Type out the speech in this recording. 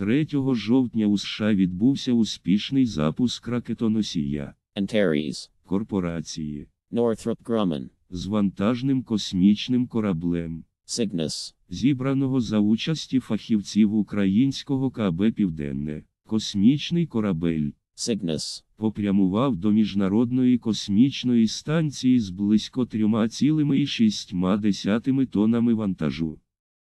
3 жовтня у США відбувся успішний запуск ракетоносія Antares корпорації Northrop Grumman з вантажним космічним кораблем Cygnus, зібраного за участі фахівців українського КБ Південне. Космічний корабель Cygnus попрямував до міжнародної космічної станції з близько 3,6 тонами вантажу.